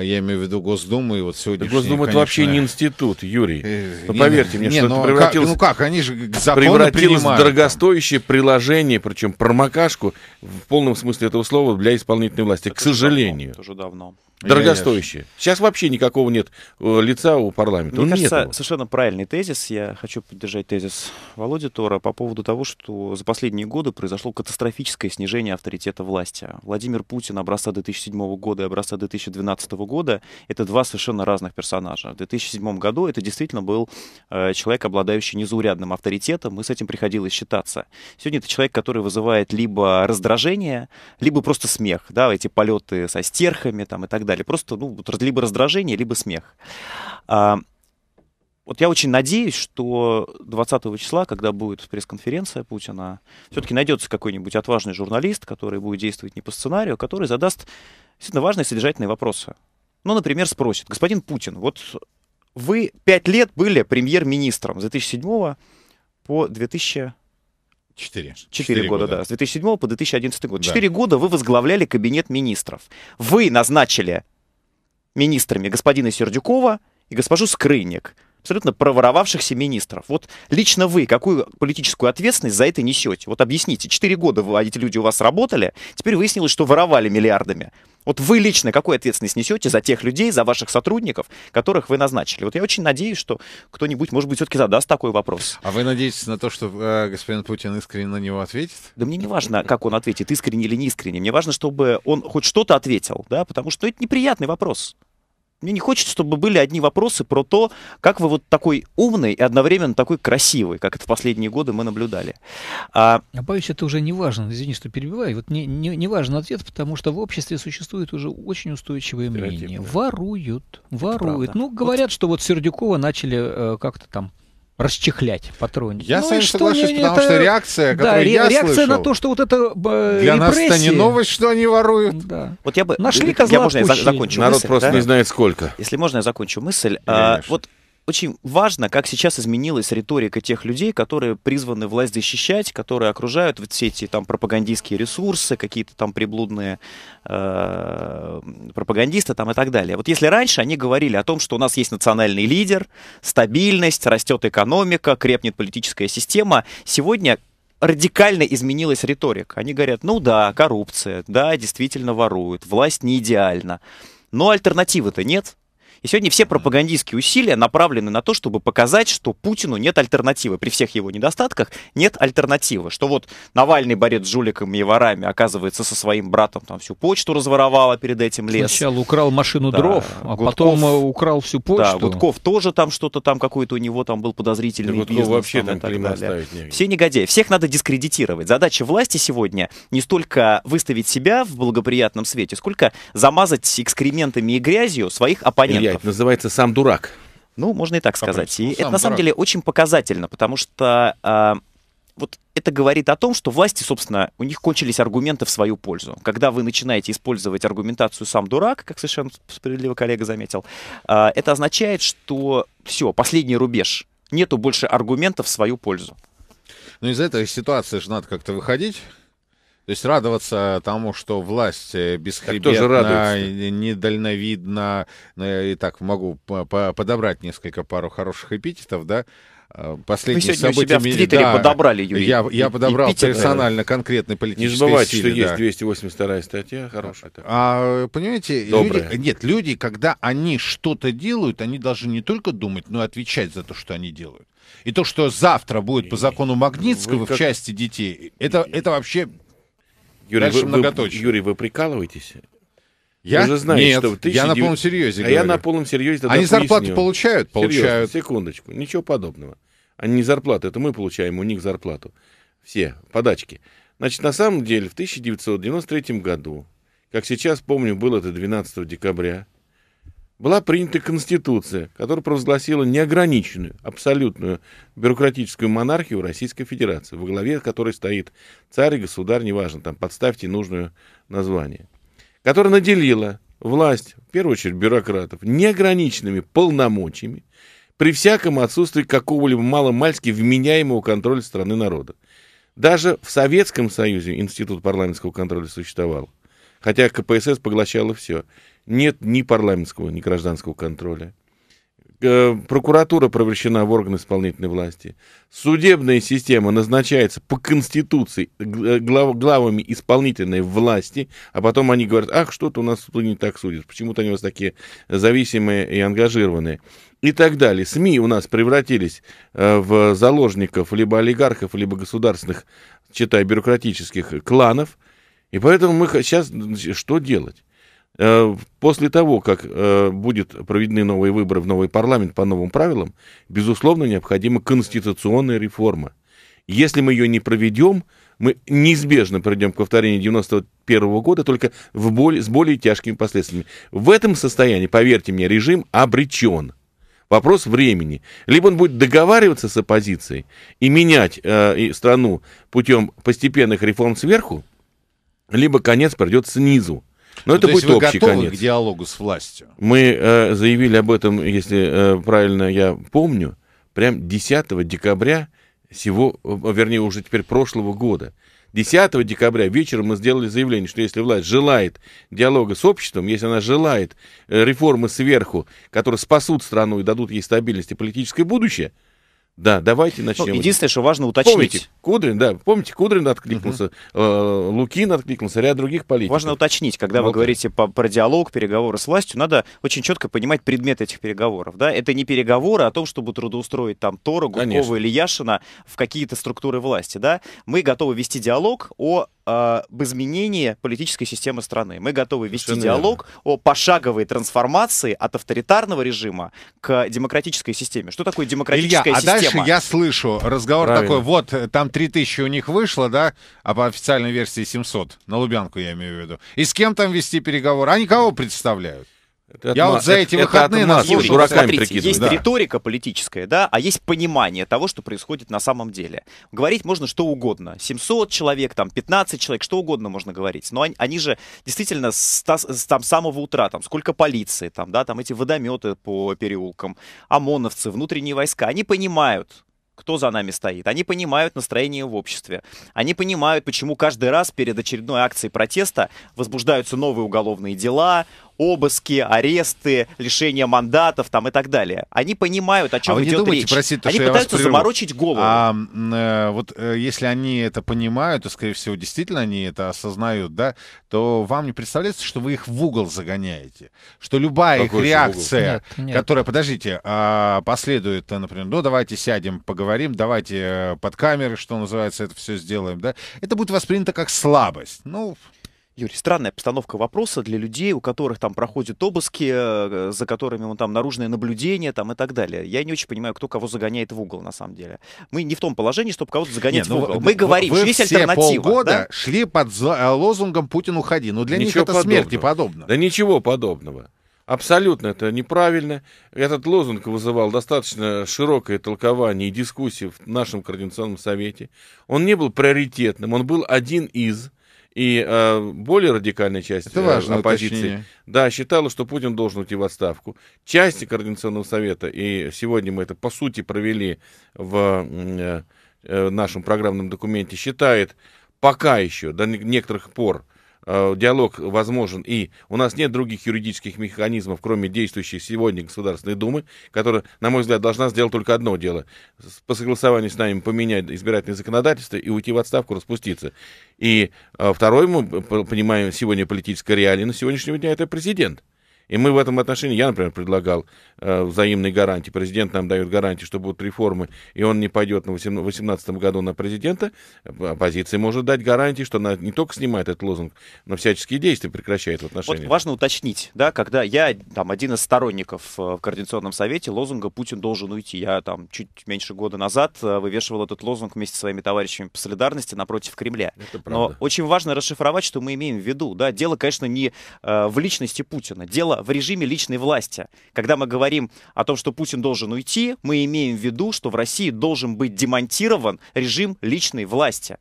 я имею в виду Госдуму и вот сегодня. Госдума конечно... это вообще не институт, Юрий. Э, Но поверьте мне, не, что ну, это превратилось. Как, ну как, они же превратилось в дорогостоящее приложение, причем промокашку в полном смысле этого слова для исполнительной власти, это к сожалению. Давно, это уже давно. Дорогостоящие. Сейчас вообще никакого нет э, лица у парламента. Мне Он кажется, нет совершенно правильный тезис. Я хочу поддержать тезис Володи Тора по поводу того, что за последние годы произошло катастрофическое снижение авторитета власти. Владимир Путин образца 2007 года и образца 2012 года — это два совершенно разных персонажа. В 2007 году это действительно был э, человек, обладающий незаурядным авторитетом, и с этим приходилось считаться. Сегодня это человек, который вызывает либо раздражение, либо просто смех, да, эти полеты со стерхами там и так далее далее. Просто ну, либо раздражение, либо смех. А, вот я очень надеюсь, что 20 числа, когда будет пресс-конференция Путина, все-таки найдется какой-нибудь отважный журналист, который будет действовать не по сценарию, а который задаст действительно важные содержательные вопросы. Ну, например, спросит, господин Путин, вот вы пять лет были премьер-министром с 2007 по 2000 Четыре. Четыре года, года, да. С 2007 по 2011 год. Четыре да. года вы возглавляли кабинет министров. Вы назначили министрами господина Сердюкова и госпожу Скрыник абсолютно проворовавшихся министров. Вот лично вы какую политическую ответственность за это несете? Вот объясните, 4 года вы, эти люди у вас работали, теперь выяснилось, что воровали миллиардами. Вот вы лично какую ответственность несете за тех людей, за ваших сотрудников, которых вы назначили? Вот я очень надеюсь, что кто-нибудь, может быть, все-таки задаст такой вопрос. А вы надеетесь на то, что э, господин Путин искренне на него ответит? Да мне не важно, как он ответит, искренне или не искренне. Мне важно, чтобы он хоть что-то ответил, да, потому что это неприятный вопрос мне не хочется, чтобы были одни вопросы про то, как вы вот такой умный и одновременно такой красивый, как это в последние годы мы наблюдали. А, а боюсь, это уже не важно, извини, что перебиваю, вот не, не, не важен ответ, потому что в обществе существует уже очень устойчивое мнение. Воруют, воруют. Ну, говорят, вот. что вот Сердюкова начали э, как-то там расчехлять, патронить. Я ну, с вами что соглашусь, не, потому это... что реакция, да, которую ре- я реакция слышал, на то, что вот это э, Для репрессии... нас это не новость, что они воруют. Да. Вот я бы... Нашли козла я, можно, я закончу Народ мысль, просто да? не знает сколько. Если можно, я закончу мысль. А, вот очень важно, как сейчас изменилась риторика тех людей, которые призваны власть защищать, которые окружают вот все эти там пропагандистские ресурсы, какие-то там приблудные э, пропагандисты там и так далее. Вот если раньше они говорили о том, что у нас есть национальный лидер, стабильность, растет экономика, крепнет политическая система, сегодня радикально изменилась риторика. Они говорят, ну да, коррупция, да, действительно воруют, власть не идеальна. Но альтернативы-то нет. И сегодня все пропагандистские усилия направлены на то, чтобы показать, что Путину нет альтернативы. При всех его недостатках нет альтернативы. Что вот Навальный борец с жуликами и ворами, оказывается, со своим братом там всю почту разворовала перед этим лес. Сначала украл машину да. дров, а Гудков, потом э, украл всю почту. Да, Гудков тоже там что-то там, какой-то у него там был подозрительный Гудков бизнес. вообще там, там и так далее. Все негодяи. Всех надо дискредитировать. Задача власти сегодня не столько выставить себя в благоприятном свете, сколько замазать экскрементами и грязью своих оппонентов. Илья, влияет. Называется «Сам дурак». Ну, можно и так сказать. И ну, это на самом дурак. деле очень показательно, потому что э, вот это говорит о том, что власти, собственно, у них кончились аргументы в свою пользу. Когда вы начинаете использовать аргументацию «сам дурак», как совершенно справедливо коллега заметил, э, это означает, что все, последний рубеж. Нету больше аргументов в свою пользу. Ну из этой ситуации же надо как-то выходить. То есть радоваться тому, что власть э, бесхребетна, недальновидна, ну, и так могу подобрать несколько пару хороших эпитетов, да, а, последние Мы события... Мы в Твиттере да, подобрали, Юрий. Я, я подобрал Питер, персонально конкретный политический Не забывайте, силе, что да. есть 282 статья хорошая. Такая. А, а понимаете, люди, нет, люди, когда они что-то делают, они должны не только думать, но и отвечать за то, что они делают. И то, что завтра будет по закону Магнитского как... в части детей, это, это вообще Юрий, Дальше вы, многоточие. Вы, Юрий, вы прикалываетесь? Я? Вы же знаете, Нет, что в 19... я а на полном серьезе А говорю. я на полном серьезе Они зарплату получают? Получают. Серьезно, секундочку, ничего подобного. Они не зарплату, это мы получаем у них зарплату. Все, подачки. Значит, на самом деле в 1993 году, как сейчас помню, было это 12 декабря, была принята Конституция, которая провозгласила неограниченную, абсолютную бюрократическую монархию Российской Федерации, во главе которой стоит царь и государь, неважно, там подставьте нужное название, которая наделила власть, в первую очередь бюрократов, неограниченными полномочиями при всяком отсутствии какого-либо маломальски вменяемого контроля страны народа. Даже в Советском Союзе институт парламентского контроля существовал, хотя КПСС поглощало все – нет ни парламентского, ни гражданского контроля. Э, прокуратура превращена в орган исполнительной власти. Судебная система назначается по Конституции э, глав, главами исполнительной власти, а потом они говорят, ах, что-то у нас тут не так судят, почему-то они у вас такие зависимые и ангажированные и так далее. СМИ у нас превратились э, в заложников либо олигархов, либо государственных, читай, бюрократических кланов. И поэтому мы сейчас что делать? Э, после того, как э, будут проведены новые выборы в новый парламент по новым правилам, безусловно, необходима конституционная реформа. Если мы ее не проведем, мы неизбежно придем к повторению 91 года, только в более, с более тяжкими последствиями. В этом состоянии, поверьте мне, режим обречен. Вопрос времени. Либо он будет договариваться с оппозицией и менять э, страну путем постепенных реформ сверху, либо конец придет снизу. Но ну, это будет общий конец. к диалогу с властью. Мы э, заявили об этом, если э, правильно я помню, прям 10 декабря всего, э, вернее, уже теперь прошлого года. 10 декабря вечером мы сделали заявление, что если власть желает диалога с обществом, если она желает э, реформы сверху, которые спасут страну и дадут ей стабильность и политическое будущее, да, давайте начнем. Ну, единственное, что важно уточнить. Помните, Кудрин, да, помните, Кудрин откликнулся, угу. э, Лукин откликнулся, ряд других политиков. Важно уточнить, когда вот. вы говорите по, про диалог, переговоры с властью, надо очень четко понимать предмет этих переговоров. Да? Это не переговоры о том, чтобы трудоустроить там Тора, Гудкова Конечно. или Яшина в какие-то структуры власти. Да? Мы готовы вести диалог о э, об изменении политической системы страны. Мы готовы вести Совершенно диалог верно. о пошаговой трансформации от авторитарного режима к демократической системе. Что такое демократическая Илья, а система? а дальше я слышу разговор Правильно. такой, вот э, там тысячи у них вышло, да, а по официальной версии 700, на Лубянку я имею в виду. И с кем там вести переговоры? Они кого представляют? Это я отма... вот за эти это, выходные это наслушал. Юрий, смотрите, есть да. риторика политическая, да, а есть понимание того, что происходит на самом деле. Говорить можно что угодно. 700 человек, там, 15 человек, что угодно можно говорить. Но они, они же действительно с, с там, самого утра, там, сколько полиции, там, да, там эти водометы по переулкам, ОМОНовцы, внутренние войска, они понимают, кто за нами стоит. Они понимают настроение в обществе. Они понимают, почему каждый раз перед очередной акцией протеста возбуждаются новые уголовные дела, обыски, аресты, лишение мандатов там и так далее. Они понимают, о чем а идет думаете, речь. Простите, они пытаются заморочить голову. А, э, вот э, если они это понимают, и, скорее всего, действительно они это осознают, да, то вам не представляется, что вы их в угол загоняете, что любая Какой их реакция, нет, нет. которая, подождите, а, э, последует, например, ну давайте сядем, поговорим, давайте э, под камеры, что называется, это все сделаем, да, это будет воспринято как слабость. Ну, Юрий, странная постановка вопроса для людей, у которых там проходят обыски, э, за которыми он там наружное наблюдение там и так далее. Я не очень понимаю, кто кого загоняет в угол на самом деле. Мы не в том положении, чтобы кого-то загонять Нет, в ну, угол. Ну, Мы говорим, вы что есть все альтернатива. полгода да? шли под э, лозунгом «Путин, уходи». Но ну, для ничего них это подобного. смерти подобно. Да ничего подобного. Абсолютно это неправильно. Этот лозунг вызывал достаточно широкое толкование и дискуссии в нашем Координационном совете. Он не был приоритетным, он был один из. И э, более радикальная часть Это э, важно, оппозиции да, считала, что Путин должен уйти в отставку. Части Координационного совета, и сегодня мы это по сути провели в э, э, нашем программном документе, считает пока еще, до некоторых пор, Э, диалог возможен, и у нас нет других юридических механизмов, кроме действующей сегодня Государственной Думы, которая, на мой взгляд, должна сделать только одно дело. По согласованию с нами поменять избирательное законодательство и уйти в отставку, распуститься. И э, второй, мы понимаем сегодня политическое реалии на сегодняшний день это президент. И мы в этом отношении, я, например, предлагал э, взаимные гарантии. Президент нам дает гарантии, что будут реформы, и он не пойдет на 2018 году на президента. Э, оппозиция может дать гарантии, что она не только снимает этот лозунг, но всяческие действия прекращает в отношении. Вот важно уточнить, да, когда я, там, один из сторонников э, в Координационном совете лозунга «Путин должен уйти». Я, там, чуть меньше года назад э, вывешивал этот лозунг вместе со своими товарищами по солидарности напротив Кремля. Это Но очень важно расшифровать, что мы имеем в виду. Да, дело, конечно, не э, в личности Путина. Дело дело в режиме личной власти. Когда мы говорим о том, что Путин должен уйти, мы имеем в виду, что в России должен быть демонтирован режим личной власти.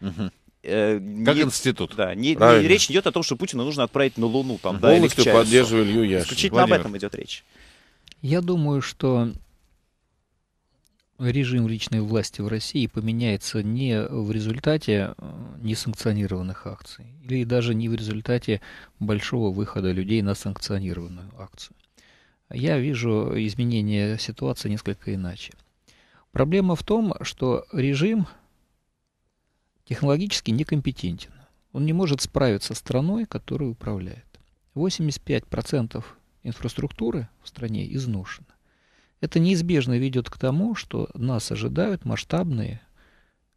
Э, как не, институт. Да, не, не, речь идет о том, что Путина нужно отправить на Луну. Там, Полностью да, поддерживаю Илью Яшин. Исключительно Владимир. об этом идет речь. Я думаю, что режим личной власти в России поменяется не в результате э, несанкционированных акций или даже не в результате большого выхода людей на санкционированную акцию. Я вижу изменение ситуации несколько иначе. Проблема в том, что режим технологически некомпетентен. Он не может справиться с страной, которую управляет. 85% инфраструктуры в стране изношена это неизбежно ведет к тому, что нас ожидают масштабные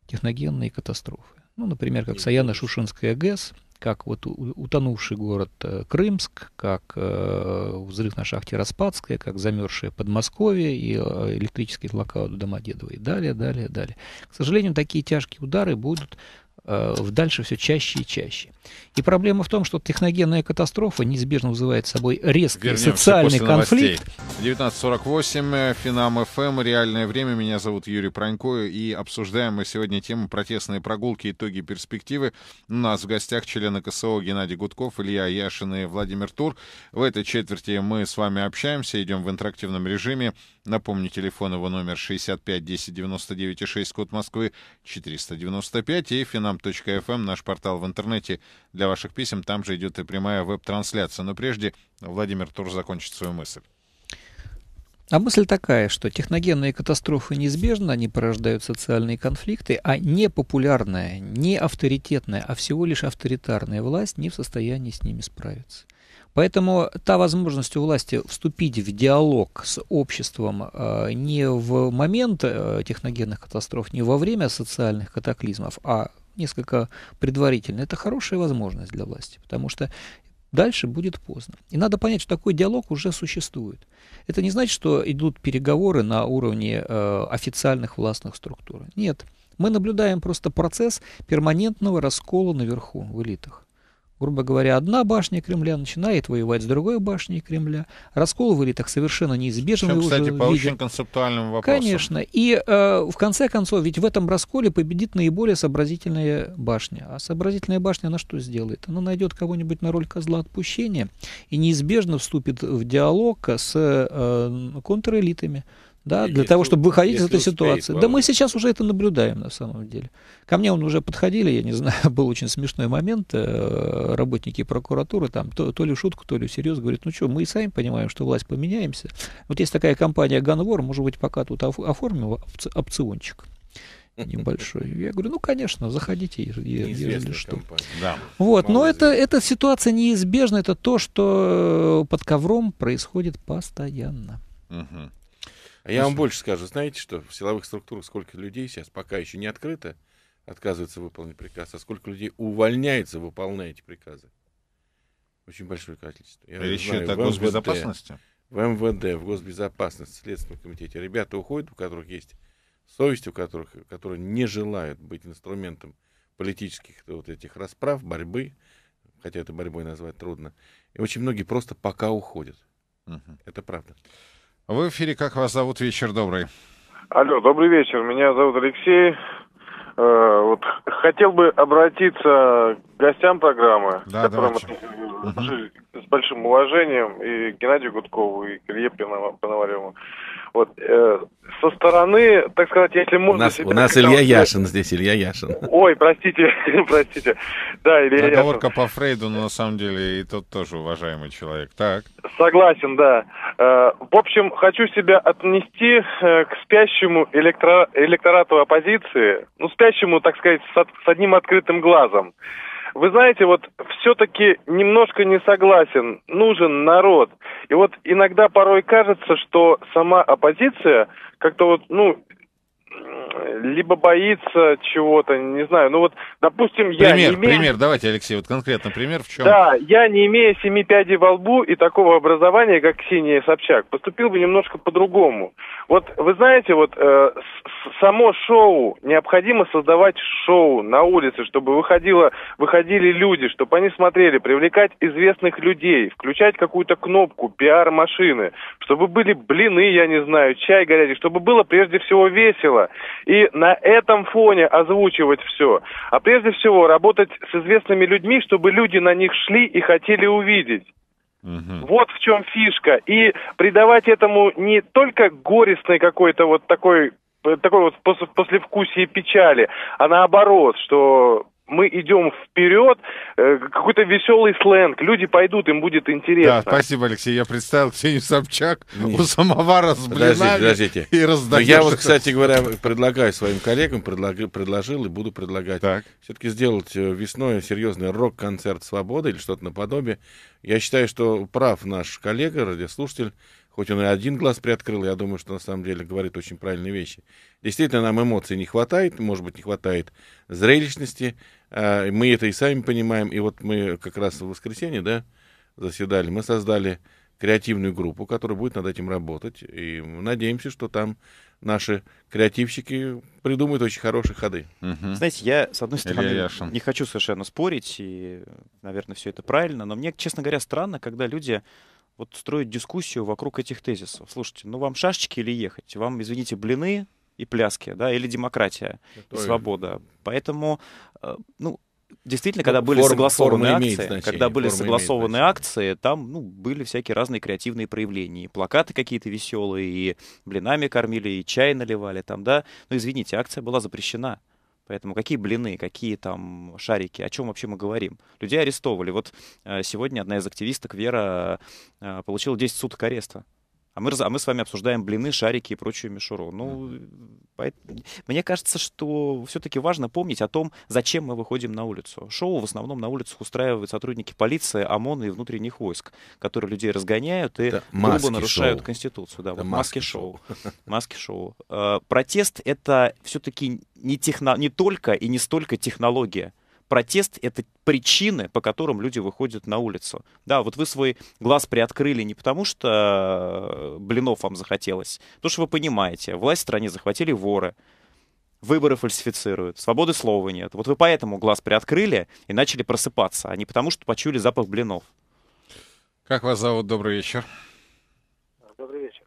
техногенные катастрофы. Ну, например, как Саяно-Шушенская ГЭС, как вот утонувший город э, Крымск, как э, взрыв на шахте Распадская, как замерзшее Подмосковье и э, электрический блокаду Домодедово и далее, далее, далее. К сожалению, такие тяжкие удары будут Э, дальше все чаще и чаще. И проблема в том, что техногенная катастрофа неизбежно вызывает собой резкий Вернемся социальный конфликт. 19.48, э, Финам ФМ, эм, реальное время. Меня зовут Юрий Пронько, и обсуждаем мы сегодня тему протестные прогулки, итоги, перспективы. У нас в гостях члены КСО Геннадий Гудков, Илья Яшин и Владимир Тур. В этой четверти мы с вами общаемся, идем в интерактивном режиме. Напомню, телефон его номер 65 10 99 6, код Москвы 495 и Финам telegram.fm, наш портал в интернете для ваших писем. Там же идет и прямая веб-трансляция. Но прежде Владимир тоже закончит свою мысль. А мысль такая, что техногенные катастрофы неизбежно, они порождают социальные конфликты, а непопулярная, не авторитетная, а всего лишь авторитарная власть не в состоянии с ними справиться. Поэтому та возможность у власти вступить в диалог с обществом э, не в момент э, техногенных катастроф, не во время социальных катаклизмов, а несколько предварительно, это хорошая возможность для власти, потому что дальше будет поздно. И надо понять, что такой диалог уже существует. Это не значит, что идут переговоры на уровне э, официальных властных структур. Нет. Мы наблюдаем просто процесс перманентного раскола наверху, в элитах. Грубо говоря, одна башня Кремля начинает воевать с другой башней Кремля. Раскол в элитах совершенно неизбежен. Причем, кстати, по видим. очень концептуальным вопросам. Конечно. И э, в конце концов, ведь в этом расколе победит наиболее сообразительная башня. А сообразительная башня она что сделает? Она найдет кого-нибудь на роль козла отпущения и неизбежно вступит в диалог с э, контрэлитами, да, для того, чтобы выходить из этой ситуации. Успеет, да мы сейчас уже это наблюдаем на самом деле. Ко мне он уже подходили, я не знаю, был очень смешной момент, э, работники прокуратуры там то, то ли шутку, то ли серьезно говорят, ну что, мы и сами понимаем, что власть поменяемся. Вот есть такая компания Ганвор, может быть, пока тут оформим опциончик небольшой. Я говорю, ну, конечно, заходите, если что. Да, вот, но это, эта ситуация неизбежна, это то, что э, под ковром происходит постоянно. Угу. Я вам больше скажу. Знаете, что в силовых структурах сколько людей сейчас пока еще не открыто отказывается выполнить приказ, а сколько людей увольняется, выполняя эти приказы? Очень большое количество. Я Речь а знаю, идет о госбезопасности? В МВД, в госбезопасности, в Следственном комитете. Ребята уходят, у которых есть совесть, у которых, которые не желают быть инструментом политических вот этих расправ, борьбы, хотя это борьбой назвать трудно. И очень многие просто пока уходят. Угу. Это правда. В эфире «Как вас зовут? Вечер добрый». Алло, добрый вечер. Меня зовут Алексей. Э, вот, хотел бы обратиться к гостям программы, да, которым с большим уважением, и Геннадию Гудкову, и к Илье Пономареву. Вот, э, со стороны, так сказать, если можно... У нас, у нас Илья Яшин здесь, Илья Яшин. Ой, простите, простите. Да, Илья Договорка Яшин. по Фрейду, но на самом деле и тот тоже уважаемый человек. Так. Согласен, да. Э, в общем, хочу себя отнести э, к спящему электро... электорату оппозиции. Ну, спящему, так сказать, с, от... с одним открытым глазом. Вы знаете, вот все-таки немножко не согласен. Нужен народ. И вот иногда порой кажется, что сама оппозиция как-то вот, ну, либо боится чего-то, не знаю. Ну вот, допустим, я пример, не имею... пример, давайте, Алексей, вот конкретно пример в чем? Да, я не имея семи пядей во лбу и такого образования, как Ксения Собчак, поступил бы немножко по-другому. Вот вы знаете, вот э, само шоу необходимо создавать шоу на улице, чтобы выходило, выходили люди, чтобы они смотрели, привлекать известных людей, включать какую-то кнопку пиар машины, чтобы были блины, я не знаю, чай горячий, чтобы было прежде всего весело. И на этом фоне озвучивать все. А прежде всего работать с известными людьми, чтобы люди на них шли и хотели увидеть. Угу. Вот в чем фишка. И придавать этому не только горестный какой-то вот такой э, такой вот послевкусие печали, а наоборот, что мы идем вперед, э, какой-то веселый сленг, люди пойдут, им будет интересно. Да, спасибо, Алексей, я представил Ксению Собчак Нет. у самовара с блинами подождите, подождите. и раздает. Я вот, кстати говоря, предлагаю своим коллегам, предложил и буду предлагать так. все-таки сделать э, весной серьезный рок-концерт «Свобода» или что-то наподобие. Я считаю, что прав наш коллега, радиослушатель, хоть он и один глаз приоткрыл, я думаю, что на самом деле говорит очень правильные вещи. Действительно, нам эмоций не хватает, может быть, не хватает зрелищности, а, мы это и сами понимаем, и вот мы как раз в воскресенье, да, заседали, мы создали креативную группу, которая будет над этим работать, и надеемся, что там наши креативщики придумают очень хорошие ходы. Угу. Знаете, я, с одной стороны, Илья не хочу совершенно спорить, и, наверное, все это правильно, но мне, честно говоря, странно, когда люди вот строить дискуссию вокруг этих тезисов. Слушайте, ну вам шашечки или ехать? Вам, извините, блины и пляски, да, или демократия Это и свобода. Поэтому, э, ну, действительно, ну, когда ну, были форма, согласованные форма акции, значение, когда были согласованные акции, там ну, были всякие разные креативные проявления. И плакаты какие-то веселые, и блинами кормили, и чай наливали там, да. Но ну, извините, акция была запрещена. Поэтому какие блины, какие там шарики, о чем вообще мы говорим? Людей арестовывали. Вот э, сегодня одна из активисток, Вера, э, получила 10 суток ареста. А мы, а мы с вами обсуждаем блины, шарики и прочую мишуру. Ну, mm-hmm. поэтому, мне кажется, что все-таки важно помнить о том, зачем мы выходим на улицу. Шоу в основном на улицах устраивают сотрудники полиции, ОМОН и внутренних войск, которые людей разгоняют и это грубо нарушают шоу. Конституцию. Да, это вот маски-шоу. Маски-шоу. Э, протест — это все-таки не, техно... не только и не столько технология, протест — это причины, по которым люди выходят на улицу. Да, вот вы свой глаз приоткрыли не потому, что э, блинов вам захотелось, потому что вы понимаете, власть в стране захватили воры, выборы фальсифицируют, свободы слова нет. Вот вы поэтому глаз приоткрыли и начали просыпаться, а не потому, что почули запах блинов. Как вас зовут? Добрый вечер. Добрый вечер.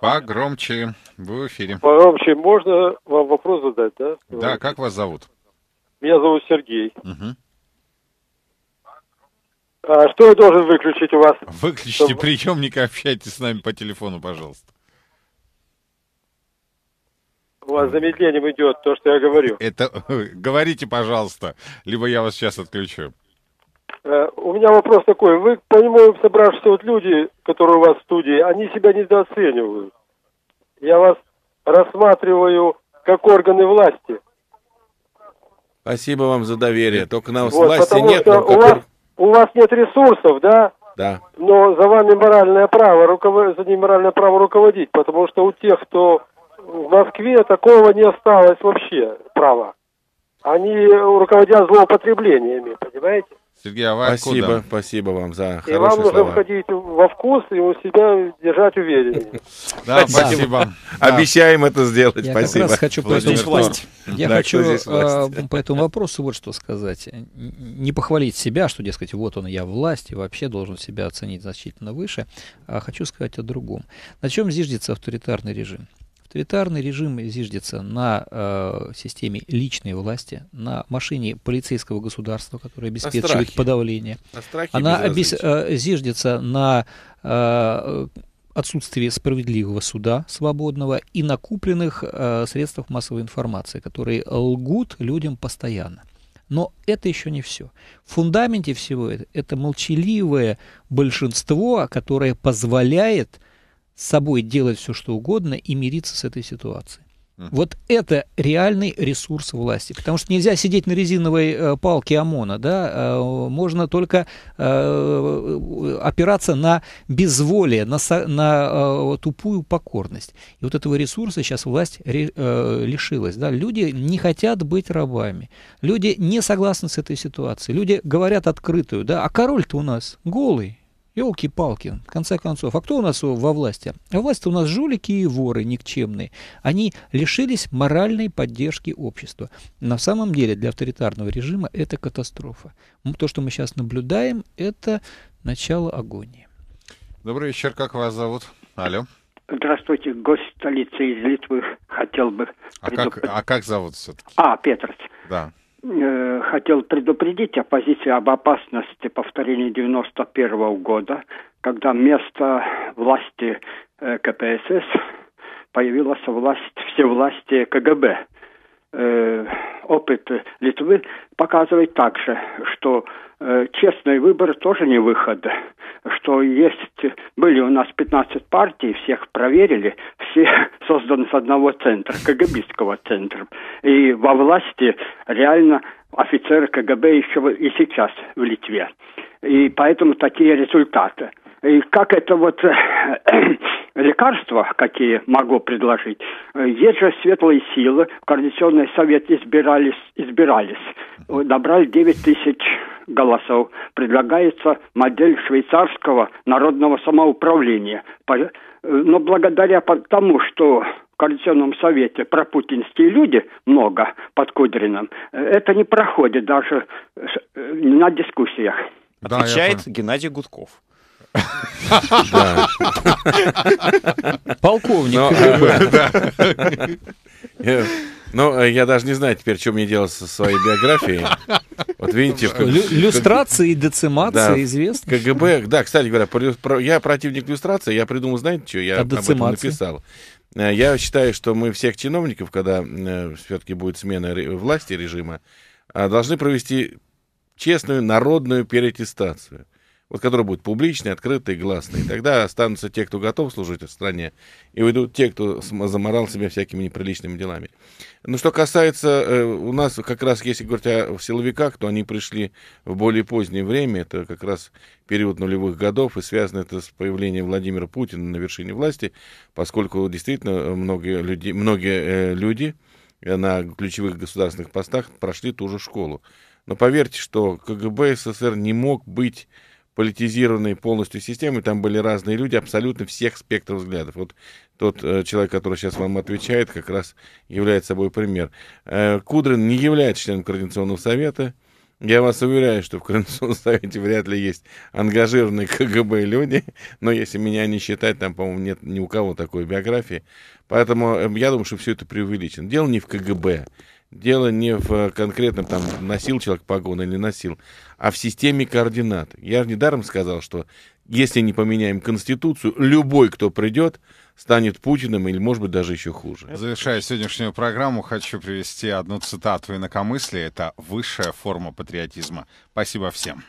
Погромче. Вы в эфире. Погромче. Можно вам вопрос задать, да? Да, как вас зовут? Меня зовут Сергей. Угу. А, что я должен выключить у вас? Выключите чтобы... приемник, общайтесь с нами по телефону, пожалуйста. У вас замедлением идет то, что я говорю. Это говорите, пожалуйста, либо я вас сейчас отключу. Э, у меня вопрос такой. Вы, по нему собравшиеся вот люди, которые у вас в студии, они себя недооценивают. Я вас рассматриваю как органы власти – Спасибо вам за доверие. Только на вот, власти нет. Что у, вас, у вас нет ресурсов, да? Да. Но за вами моральное право, руковод... за ним моральное право руководить, потому что у тех, кто в Москве, такого не осталось вообще права. Они руководят злоупотреблениями, понимаете? Сергей, а вы Спасибо, откуда? спасибо вам за и хорошие вам нужно входить во вкус и у себя держать уверенность. Да, спасибо. Обещаем это сделать, я спасибо. Я как раз хочу по этому, Я хочу а, по этому вопросу вот что сказать. Не похвалить себя, что, дескать, вот он, я власть, и вообще должен себя оценить значительно выше, а хочу сказать о другом. На чем зиждется авторитарный режим? Тоталитарный режим зиждется на э, системе личной власти, на машине полицейского государства, которое обеспечивает на подавление. На Она обес... Э, зиждется на э, отсутствии справедливого суда свободного и на купленных э, средствах массовой информации, которые лгут людям постоянно. Но это еще не все. В фундаменте всего это, это молчаливое большинство, которое позволяет с собой делать все, что угодно и мириться с этой ситуацией. Вот это реальный ресурс власти, потому что нельзя сидеть на резиновой э, палке ОМОНа, да, э, можно только э, опираться на безволие, на, на тупую покорность. И вот этого ресурса сейчас власть лишилась, да, люди не хотят быть рабами, люди не согласны с этой ситуацией, люди говорят открытую, да, а король-то у нас голый, Елки-палки, в конце концов, а кто у нас во власти? А власть у нас жулики и воры никчемные. Они лишились моральной поддержки общества. На самом деле для авторитарного режима это катастрофа. То, что мы сейчас наблюдаем, это начало агонии. Добрый вечер, как вас зовут? Алло. Здравствуйте, гость столицы из Литвы хотел бы... А, как, а как зовут все-таки? А, Петрос. Да. Э, хотел предупредить оппозицию об опасности повторения 91 года, когда вместо власти э, КПСС появилась власть, все власти КГБ. Э, опыт Литвы показывает также, что э, честный выбор тоже не выход, что есть, были у нас 15 партий, всех проверили, все созданы с одного центра, КГБистского центра. И во власти реально офицеры КГБ еще и сейчас в Литве. И поэтому такие результаты. И как это вот лекарства, какие могу предложить. Э, есть же светлые силы. В Координационный совет избирались, избирались. Набрали 9 тысяч голосов. Предлагается модель швейцарского народного самоуправления. Э, но благодаря тому, что в Координационном совете пропутинские люди много под Кудрином, э, это не проходит даже на дискуссиях. Отвечает да, Геннадий Гудков. Полковник. Ну, я даже не знаю теперь, что мне делать со своей биографией. Вот видите... Люстрация и децимация известны. КГБ, да, кстати говоря, я противник люстрации, я придумал, знаете, что я а об этом написал. Э, я считаю, что мы всех чиновников, когда э, все-таки будет смена власти режима, э, должны провести честную народную перетестацию вот который будет публичный, открытый, гласный. И тогда останутся те, кто готов служить в стране, и уйдут те, кто заморал себя всякими неприличными делами. но ну, что касается, э, у нас как раз, если говорить о силовиках, то они пришли в более позднее время, это как раз период нулевых годов, и связано это с появлением Владимира Путина на вершине власти, поскольку действительно многие люди, многие э, люди э, на ключевых государственных постах прошли ту же школу. Но поверьте, что КГБ СССР не мог быть политизированной полностью системы, там были разные люди абсолютно всех спектров взглядов. Вот тот э, человек, который сейчас вам отвечает, как раз является собой пример. Э, Кудрин не является членом Координационного совета. Я вас уверяю, что в Координационном совете вряд ли есть ангажированные КГБ люди, но если меня не считать, там, по-моему, нет ни у кого такой биографии. Поэтому э, я думаю, что все это преувеличено. Дело не в КГБ. Дело не в э, конкретном, там, носил человек погон или носил, а в системе координат. Я же недаром сказал, что если не поменяем Конституцию, любой, кто придет, станет Путиным или, может быть, даже еще хуже. Завершая сегодняшнюю программу, хочу привести одну цитату инакомыслия. Это высшая форма патриотизма. Спасибо всем.